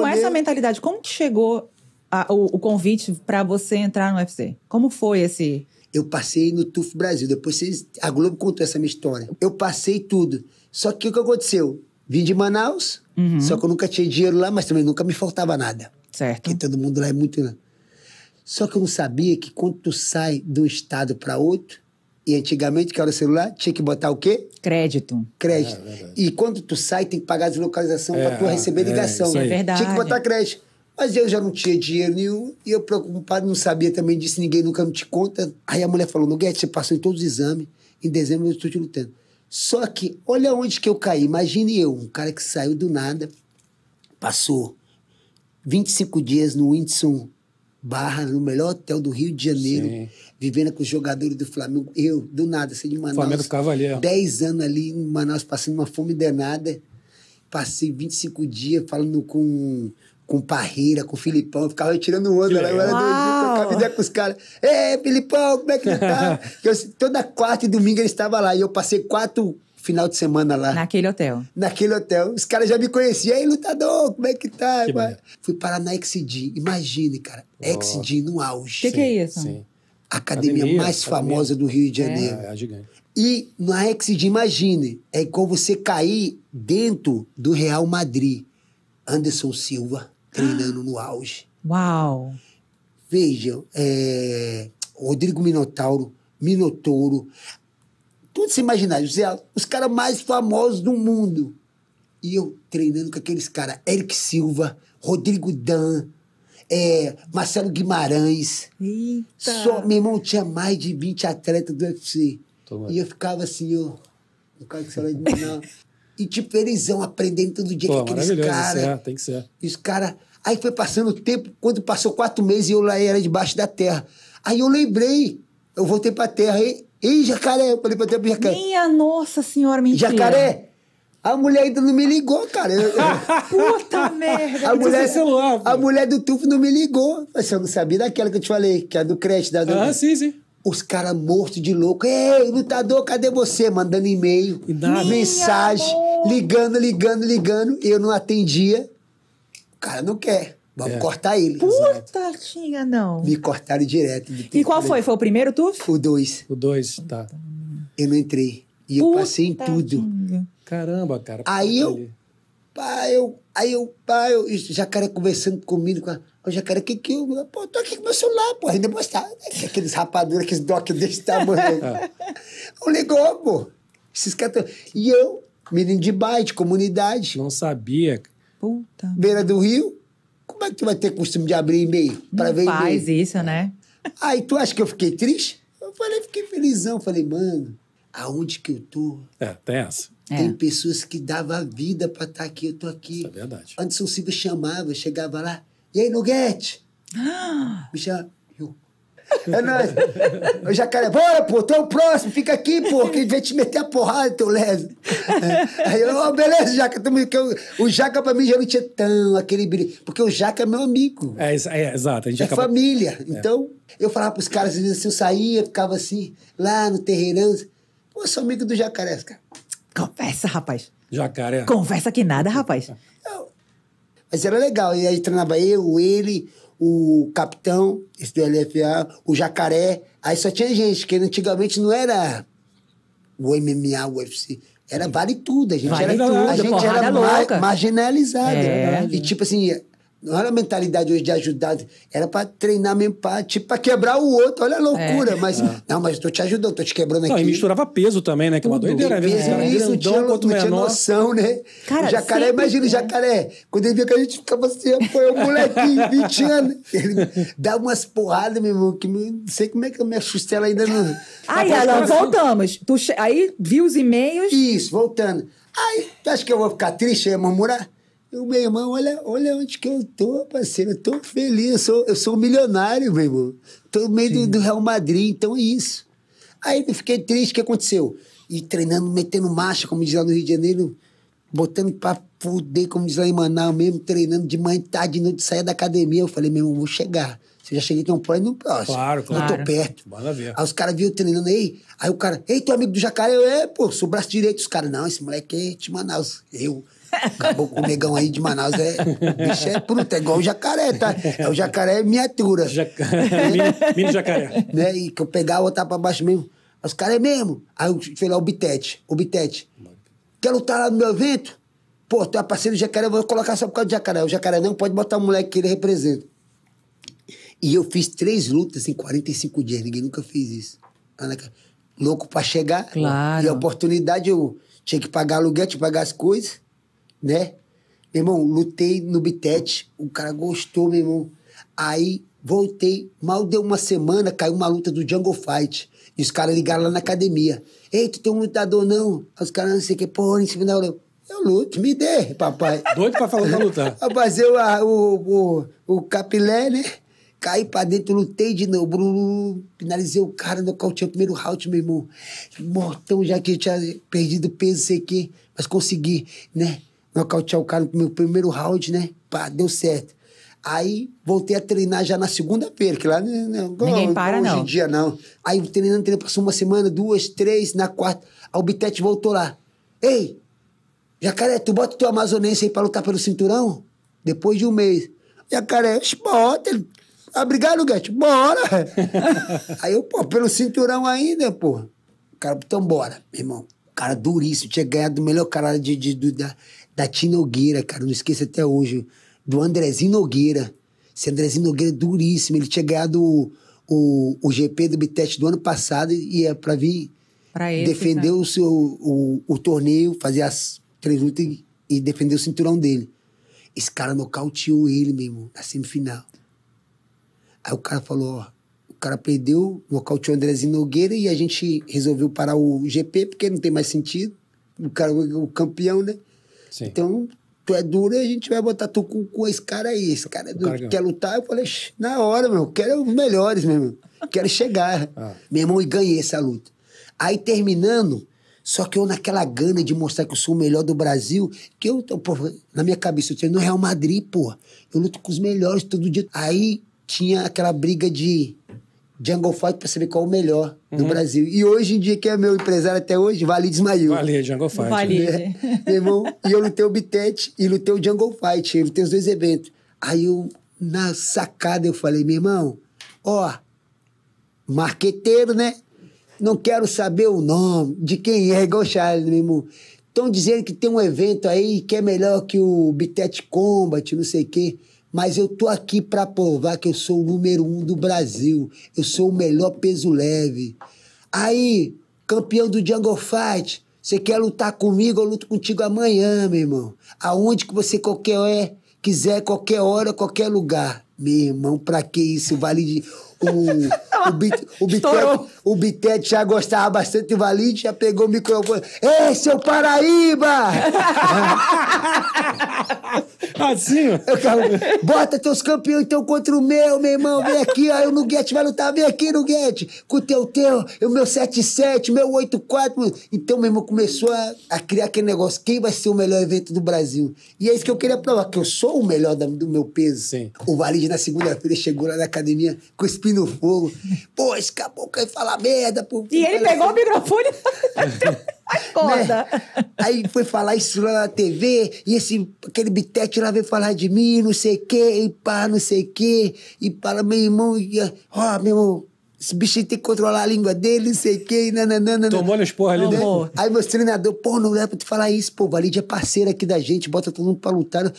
com essa mentalidade, como que chegou a, o, o convite para você entrar no UFC? Como foi esse eu passei no TUF Brasil. Depois vocês, a Globo contou essa minha história. Eu passei tudo. Só que o que aconteceu? Vim de Manaus, uhum. só que eu nunca tinha dinheiro lá, mas também nunca me faltava nada. Certo. Porque todo mundo lá é muito. Né? Só que eu não sabia que quando tu sai de um estado para outro, e antigamente, que era o celular, tinha que botar o quê? Crédito. Crédito. É, é e quando tu sai, tem que pagar a deslocalização é, para tu receber é, ligação. É, verdade. Tinha que botar crédito. Mas eu já não tinha dinheiro nenhum, e eu preocupado, não sabia também disso, ninguém nunca me te conta. Aí a mulher falou, Noguete, você passou em todos os exames, em dezembro eu estou te lutando. Só que, olha onde que eu caí. Imagine eu, um cara que saiu do nada, passou 25 dias no Whindersson Barra, no melhor hotel do Rio de Janeiro, Sim. vivendo com os jogadores do Flamengo. Eu, do nada, saí de Manaus. Flamengo ficava ali, ó. anos ali em Manaus, passando uma fome danada. Passei 25 dias falando com com Parreira, com o Filipão, eu ficava tirando onda lá, né? eu era doidinho, trocava ideia com os caras. Ê, Filipão, como é que tu tá? eu, toda quarta e domingo ele estava lá, e eu passei quatro, final de semana lá. Naquele hotel. Naquele hotel. Os caras já me conheciam. Ei, lutador, como é que tá? Que Fui parar na XD. Imagine, cara. Oh. XD no auge. O que, que, é isso? Sim. academia, academia mais academia. famosa do Rio de é. Janeiro. É, é gigante. E na XD, imagine, é igual você cair dentro do Real Madrid. Anderson Silva treinando no auge. Uau! Vejam, é... Rodrigo Minotauro, Minotouro, Pode se imaginar, José, os caras mais famosos do mundo. E eu treinando com aqueles caras, Eric Silva, Rodrigo Dan, é, Marcelo Guimarães. Eita. Só, meu irmão, tinha mais de 20 atletas do UFC. Toma. E eu ficava assim, eu. O cara que saiu de não. E tipo, felizão, aprendendo todo dia com aqueles caras. É, tem que ser. E os caras. Aí foi passando o tempo, quando passou quatro meses, eu lá era debaixo da terra. Aí eu lembrei, eu voltei pra terra, e Ih, jacaré! Eu falei pra ter pro jacaré. Minha nossa senhora, mentira. Jacaré! A mulher ainda não me ligou, cara. Puta merda! A mulher, celular, a mulher do tufo não me ligou. Você eu não sabia daquela que eu te falei, que é do creche. Da, ah, sim, sim. Os caras mortos de louco. Ei, lutador, cadê você? Mandando e-mail, mensagem, ligando, ligando, ligando. Eu não atendia. O cara não quer. Vamos é. cortar ele. Puta, tinha, não. Me cortaram direto. E qual foi? Foi o primeiro tuf? O dois. O dois, tá. Eu não entrei. E Puta eu passei em tudo. Tinha. Caramba, cara. Aí eu, pá, eu, aí eu, pá, eu, o jacaré conversando comigo, com a, o jacaré, que que eu, pô, tô aqui com meu celular, pô, ainda mostrar. Né? Aqueles rapadura, aqueles doc desse tamanho. é. eu ligou, pô. Esses caras E eu, menino de bairro, de comunidade. Não sabia. Puta. Beira do rio como é que tu vai ter costume de abrir e-mail para ver e-mail? Faz isso, né? Aí tu acha que eu fiquei triste? Eu falei, fiquei felizão. Falei, mano, aonde que eu tô? É, tem essa. É. Tem é. pessoas que davam a vida para estar tá aqui, eu tô aqui. Isso é verdade. Anderson Silva chamava, chegava lá, e aí, Nuguete? Ah. Me chamava, é nóis. O jacaré, bora, pô, tu é o próximo, fica aqui, pô, que ele vai te meter a porrada, teu leso. É. Aí eu, oh, beleza, Jaca. Tamo, o, o Jaca pra mim já não tinha tão aquele brilho. Porque o Jaca é meu amigo. É, é, é exato. A gente é acaba... família. É. Então, eu falava pros caras, às vezes, assim, eu saía, ficava assim, lá no terreirão. Assim, pô, sou amigo do jacaré, cara. Conversa, rapaz. Jacaré. Conversa que nada, rapaz. Eu, mas era legal. E aí treinava eu, ele, o Capitão, esse do LFA, o Jacaré. Aí só tinha gente, que antigamente não era o MMA, o UFC. Era vale tudo, a gente vale era, tudo, a gente era ma louca. marginalizada. É. E tipo assim, não era a mentalidade hoje de ajudar, era para treinar mesmo, pra, tipo, para quebrar o outro. Olha a loucura, é. mas. É. Não, mas eu tô te ajudando, tô te quebrando aqui. Não, e misturava peso também, né? Que é uma doideira. Às vezes é, isso, não tinha, não tinha noção, né? Cara, o jacaré, imagina o é. jacaré. Quando ele via que a gente ficava assim, foi o é molequinho, 20 anos. Ele dava umas porradas, meu irmão, que não sei como é que eu me chustela ainda não. Aí, Alan, voltamos. Tu, aí viu os e-mails. Isso, voltando. Aí, acho que eu vou ficar triste, eu ia murmurar eu meu irmão, olha, olha onde que eu tô, parceiro. Eu tô feliz, eu sou, eu sou um milionário, meu irmão. Tô no meio do, do, Real Madrid, então é isso. Aí eu fiquei triste, o que aconteceu? E treinando, metendo marcha, como diz lá no Rio de Janeiro, botando pra fuder, como diz lá em Manaus mesmo, treinando de manhã, tarde, de noite, saia da academia. Eu falei, meu irmão, vou chegar. Se eu já cheguei, tem um no próximo. Claro, claro. Não tô perto. Bora ver. Aí os caras viram treinando aí, aí o cara, ei, tu amigo do jacaré? Eu, é, pô, sou braço direito. Os caras, não, esse moleque é de Manaus. Eu Acabou com o negão aí de Manaus. É, o bicho é bruto, é igual o jacaré, tá? É o jacaré é miniatura. Jaca... Né? Mini, mini, jacaré. Né? E que eu pegava, botava pra baixo mesmo. Os caras é mesmo. Aí eu falei lá, o Bitete. O Bitete. Quer lutar lá no meu evento? Pô, tu é parceiro do jacaré, eu vou colocar só por causa do jacaré. O jacaré não pode botar o moleque que ele representa. E eu fiz três lutas em 45 dias. Ninguém nunca fez isso. Louco pra chegar. Claro. E a oportunidade, eu tinha que pagar aluguel, tinha que pagar as coisas né? Meu irmão, lutei no Bitete, o cara gostou, meu irmão. Aí voltei, mal deu uma semana, caiu uma luta do Jungle Fight. E os caras ligaram lá na academia. Ei, tu tem um lutador, não? Aí os caras, não sei o que, porra, em cima da hora. Eu luto, me dê, papai. Doido pra falar pra lutar. Rapaz, eu, a, ah, o, o, o capilé, né? Caí pra dentro, lutei de novo. Finalizei o cara, nocauteei o primeiro round, meu irmão. Mortão, já que eu tinha perdido peso, sei o quê. Mas consegui, né? nocautear o cara no meu primeiro round, né? Pá, deu certo. Aí voltei a treinar já na segunda-feira, que lá não, não, Ninguém não, para, hoje não. em dia não. Aí treinando, treinando, passou uma semana, duas, três, na quarta. A Bitete voltou lá. Ei, jacaré, tu bota o teu amazonense aí pra lutar pelo cinturão? Depois de um mês. Jacaré, bota, ele ah, tá obrigado, Guete, bora! aí eu, pô, pelo cinturão ainda, pô. O cara, então bora, irmão cara duríssimo. Tinha ganhado o melhor cara de, de, de da, da Tim Nogueira, cara. Não esqueço até hoje. Do Andrezinho Nogueira. Esse Andrezinho Nogueira é duríssimo. Ele tinha ganhado o, o, o GP do Bitest do ano passado e ia é pra vir pra esse, defender né? o, seu, o, o torneio, fazer as três lutas e, e defender o cinturão dele. Esse cara nocauteou ele, meu irmão, na semifinal. Aí o cara falou, ó, cara perdeu, nocauteou o Andrezinho Nogueira e a gente resolveu parar o GP, porque não tem mais sentido. O cara é o campeão, né? Sim. Então, tu é duro e a gente vai botar tu com, com esse cara aí. Esse cara, é duro, cara quer lutar. Eu falei, na hora, meu, quero os melhores, meu irmão. Quero chegar. Ah. Meu irmão, e ganhei essa luta. Aí terminando, só que eu naquela gana de mostrar que eu sou o melhor do Brasil, que eu, pô, na minha cabeça, eu treino no Real Madrid, pô. Eu luto com os melhores todo dia. Aí tinha aquela briga de Jungle Fight pra saber qual o melhor uhum. no Brasil. E hoje em dia, quem é meu empresário até hoje, Vale desmaiou Vale Jungle Fight. Né? Vale Né? meu irmão, e eu lutei o Bitet e lutei o Jungle Fight. Eu lutei os dois eventos. Aí eu, na sacada, eu falei, meu irmão, ó, marqueteiro, né? Não quero saber o nome de quem é, igual o Charles, né, meu irmão. Estão dizendo que tem um evento aí que é melhor que o Bitet Combat, não sei o quê mas eu tô aqui para provar que eu sou o número um do Brasil, eu sou o melhor peso leve. Aí, campeão do Jungle Fight, você quer lutar comigo, eu luto contigo amanhã, meu irmão. Aonde que você qualquer é, quiser, qualquer hora, qualquer lugar. Meu irmão, pra que isso? Valide. O, o, Bit, o, o já gostava bastante do Valide, já pegou o microfone. Ei, seu Paraíba! Assim, ó. bota teus campeões então contra o meu, meu irmão, vem aqui, aí o Nuguete vai lutar, vem aqui, Nuguete, com o teu teu, o meu 77, meu 84. Então, meu irmão, começou a, a, criar aquele negócio, quem vai ser o melhor evento do Brasil? E é isso que eu queria provar, que eu sou o melhor da, do meu peso. Sim. O Valide, na segunda-feira, chegou lá na academia, cuspindo fogo. Pô, esse caboclo vai falar merda. Pô, e ele pegou assim. o microfone... Acorda. Né? Aí foi falar isso lá na TV, e esse, aquele bitete lá veio falar de mim, não sei o quê, e pá, não sei o quê, e para meu irmão, ó, meu irmão, esse bichinho tem que controlar a língua dele, não sei o quê, e nananana. Tomou os porra ali, né? Aí meu treinador, pô, não dá pra te falar isso, pô, Valide é parceiro aqui da gente, bota todo mundo pra lutar. Eu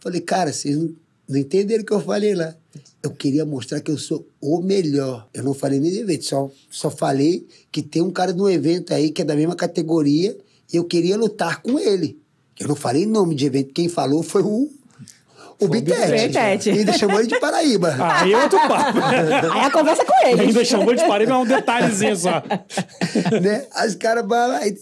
falei, cara, vocês não não entenderam o que eu falei lá. Eu queria mostrar que eu sou o melhor. Eu não falei nem de evento, só, só falei que tem um cara um evento aí que é da mesma categoria e eu queria lutar com ele. Eu não falei nome de evento, quem falou foi o o Bitete. Ainda chamou ele de Paraíba. Ah, aí é outro papo. aí é a conversa com ele. Ainda chamou de Paraíba, é um detalhezinho só. né? As caras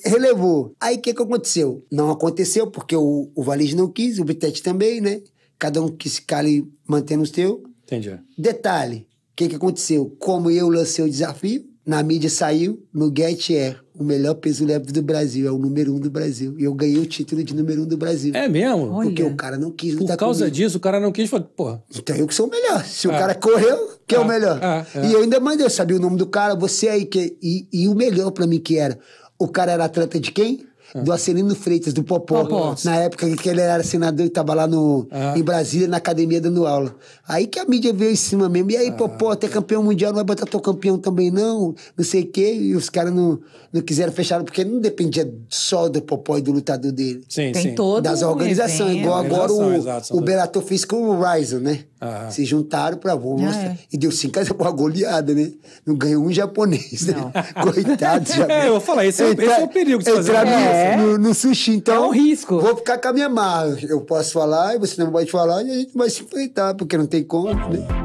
relevou. Aí o que, que aconteceu? Não aconteceu, porque o, o Valiz não quis, o Bitete também, né? cada um que se cale mantendo os teus. Entendi. Detalhe, o que, que aconteceu? Como eu lancei o desafio, na mídia saiu, no Get Air, é, o melhor peso leve do Brasil, é o número um do Brasil. E eu ganhei o título de número um do Brasil. É mesmo? Porque Olha. o cara não quis lutar Por causa comigo. disso, o cara não quis, falou, porra. Então eu que sou o melhor. Se o ah. cara correu, que é, é o ah, melhor. Ah, e eu ainda mandei, eu sabia o nome do cara, você aí. que E, e o melhor para mim que era, o cara era atleta de quem? É. do Acelino Freitas, do Popó. Popó. Na época que ele era senador e estava lá no, ah. em Brasília, na academia, dando aula. Aí que a mídia veio em cima mesmo. E aí, ah. Popó, até campeão mundial, não vai botar teu campeão também, não? Não sei o quê. E os caras não, não quiseram fechar, porque não dependia só do Popó e do lutador dele. Sim, Tem sim. todo Das organizações, igual agora o, o Bellator fez com o Ryzen, né? Ah. Se juntaram pra mostrar. é. E deu cinco a com uma goleada, né? Não ganhou um japonês, né? Coitado do japonês. É, eu vou falar, esse, é, esse é o perigo de fazer. Entrar, é, é? No, no, sushi, então. É um risco. Vou ficar com a minha marra. Eu posso falar, e você não pode falar, e a gente vai se enfrentar, porque não tem como, né?